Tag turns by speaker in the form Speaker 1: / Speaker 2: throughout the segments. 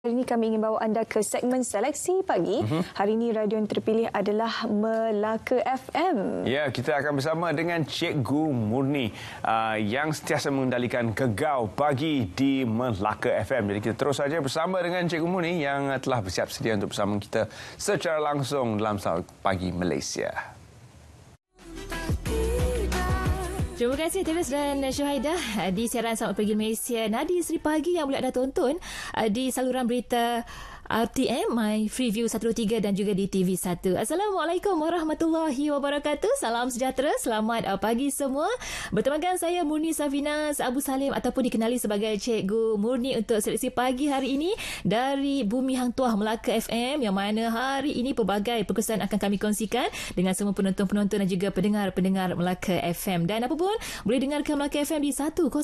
Speaker 1: Hari ini kami ingin bawa anda ke segmen seleksi pagi. Uh mhm. -huh. Hari ini radio yang terpilih adalah Melaka FM. Ya, kita akan bersama dengan Cikgu Murni uh, yang setiasa mengendalikan kegau pagi di Melaka FM. Jadi kita terus saja bersama dengan Cikgu Murni yang telah bersiap sedia untuk bersama kita secara langsung dalam pagi Malaysia. Terima kasih Tavis dan Syuhaidah eh, di siaran Selamat Pagi Malaysia Nadi Seri Pagi yang boleh anda tonton eh, di saluran berita RTM My Freeview 123 dan juga di TV1. Assalamualaikum warahmatullahi wabarakatuh. Salam sejahtera. Selamat uh, pagi semua. Bertemu dengan saya Murni Safina Abu Salim ataupun dikenali sebagai Cikgu Murni untuk seleksi pagi hari ini dari Bumi Hang Tuah Melaka FM yang mana hari ini pelbagai perkesan akan kami kongsikan dengan semua penonton-penonton dan juga pendengar-pendengar Melaka FM. Dan apapun, boleh dengarkan Melaka FM di 102.3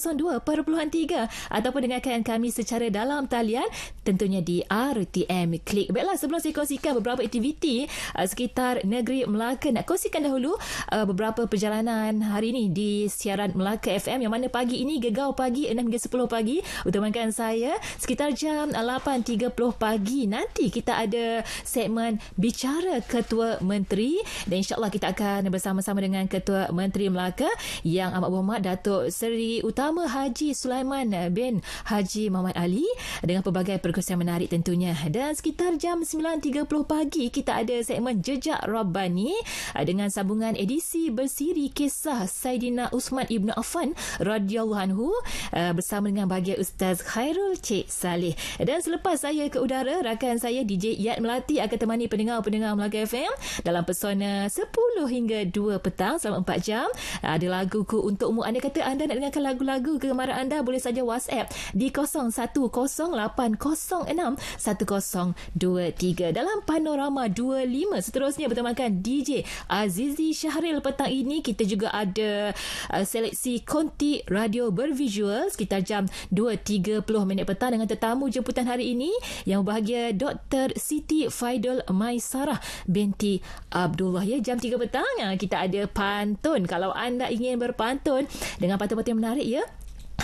Speaker 1: ataupun dengarkan kami secara dalam talian tentunya di RT RTM Klik. Baiklah sebelum saya kongsikan beberapa aktiviti uh, sekitar negeri Melaka nak kongsikan dahulu uh, beberapa perjalanan hari ini di siaran Melaka FM yang mana pagi ini gegau pagi 6 hingga 10 pagi utamakan saya sekitar jam 8.30 pagi nanti kita ada segmen Bicara Ketua Menteri dan insyaAllah kita akan bersama-sama dengan Ketua Menteri Melaka yang amat berhormat Datuk Seri Utama Haji Sulaiman bin Haji Muhammad Ali dengan pelbagai perkongsian menarik tentunya dan sekitar jam 9.30 pagi kita ada segmen Jejak Rabbani eh, dengan sambungan edisi bersiri kisah Saidina Usman Ibn Affan radhiyallahu anhu eh, bersama dengan bahagia Ustaz Khairul Cik Saleh dan selepas saya ke udara rakan saya DJ Yat Melati akan temani pendengar-pendengar Melaka FM dalam persona 10 hingga 2 petang selama 4 jam eh, ada lagu ku untukmu anda kata anda nak dengarkan lagu-lagu kegemaran anda boleh saja WhatsApp di 01 08 06 10 0123 dalam panorama 25 seterusnya bertemakan DJ Azizi Syahril petang ini kita juga ada uh, seleksi konti radio bervisual sekitar jam 2.30 minit petang dengan tetamu jemputan hari ini yang bahagia Dr. Siti Faidul Maisarah binti Abdullah ya jam 3 petang uh, kita ada pantun kalau anda ingin berpantun dengan pantun-pantun menarik ya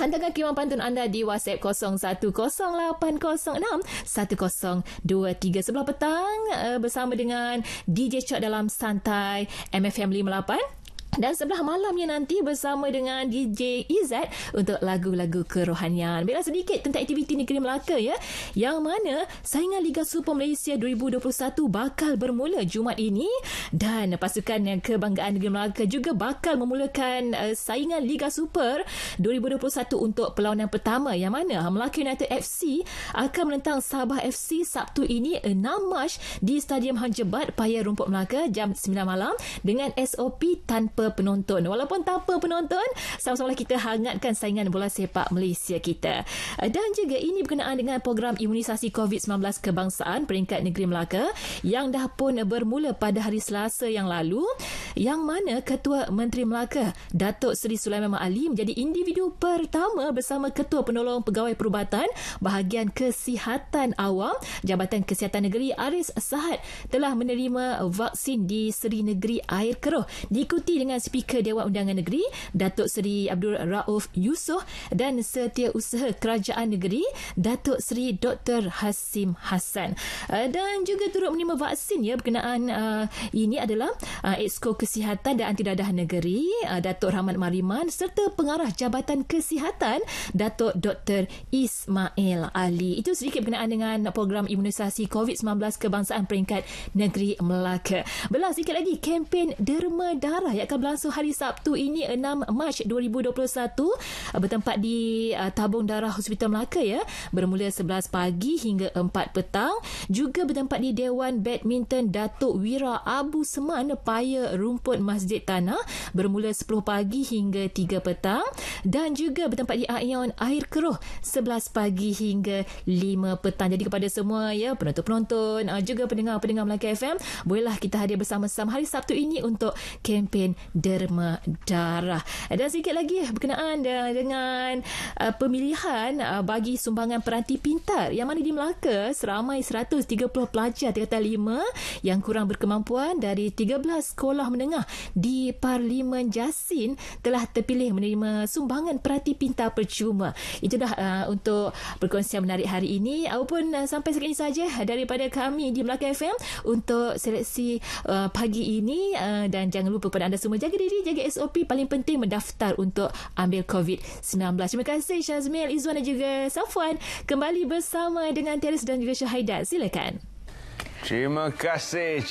Speaker 1: Hantarkan kiriman pantun anda di WhatsApp 01086-1023 sebelah petang eh, bersama dengan DJ Chok dalam Santai MFM 58 dan sebelah malamnya nanti bersama dengan DJ Izzat e untuk lagu-lagu kerohanian. Bila sedikit tentang aktiviti Negeri Melaka ya. Yang mana saingan Liga Super Malaysia 2021 bakal bermula Jumaat ini dan pasukan yang kebanggaan Negeri Melaka juga bakal memulakan uh, saingan Liga Super 2021 untuk perlawanan pertama yang mana Melaka United FC akan menentang Sabah FC Sabtu ini 6 Mac di Stadium Hang Jebat Paya Rumput Melaka jam 9 malam dengan SOP tanpa tanpa penonton. Walaupun tanpa penonton, sama-sama kita hangatkan saingan bola sepak Malaysia kita. Eh, dan juga ini berkenaan dengan program imunisasi COVID-19 kebangsaan peringkat negeri Melaka yang dah pun bermula pada hari Selasa yang lalu yang mana Ketua Menteri Melaka Datuk Seri Sulaiman Ali menjadi individu pertama bersama Ketua Penolong Pegawai Perubatan Bahagian Kesihatan Awam Jabatan Kesihatan Negeri Aris Sahad telah menerima vaksin di Seri Negeri Air Keroh. diikuti dengan Speaker Dewan Undangan Negeri Datuk Seri Abdul Rauf Yusof dan Setiausaha Kerajaan Negeri Datuk Seri Dr. Hasim Hassan eh, dan juga turut menerima vaksin ya berkenaan uh, ini adalah uh, Exco Kesihatan dan Anti Dadah Negeri, uh, Datuk Rahmat Mariman serta pengarah Jabatan Kesihatan Datuk Dr Ismail Ali. Itu sedikit berkenaan dengan program imunisasi COVID-19 kebangsaan peringkat Negeri Melaka. Belah sedikit lagi kempen derma darah yang akan berlangsung hari Sabtu ini 6 Mac 2021 bertempat di uh, Tabung Darah Hospital Melaka ya bermula 11 pagi hingga 4 petang juga bertempat di Dewan Badminton Datuk Wira Abu Seman Paya Rumah rumput Masjid Tanah bermula 10 pagi hingga 3 petang dan juga bertempat di Aion Air Keruh 11 pagi hingga 5 petang. Jadi kepada semua ya penonton-penonton uh, juga pendengar-pendengar Melaka FM, bolehlah kita hadir bersama-sama hari Sabtu ini untuk kempen derma darah. Dan sikit lagi eh, berkenaan dengan uh, pemilihan uh, bagi sumbangan peranti pintar yang mana di Melaka seramai 130 pelajar tingkatan 5 yang kurang berkemampuan dari 13 sekolah menerima menengah di Parlimen Jasin telah terpilih menerima sumbangan perhati pintar percuma. Itu dah uh, untuk perkongsian menarik hari ini. Apapun uh, sampai sekali saja daripada kami di Melaka FM untuk seleksi uh, pagi ini uh, dan jangan lupa kepada anda semua jaga diri, jaga SOP paling penting mendaftar untuk ambil COVID-19. Terima kasih Syazmil, Izwan dan juga Safwan kembali bersama dengan Teres dan juga Syahidat. Silakan. Terima kasih.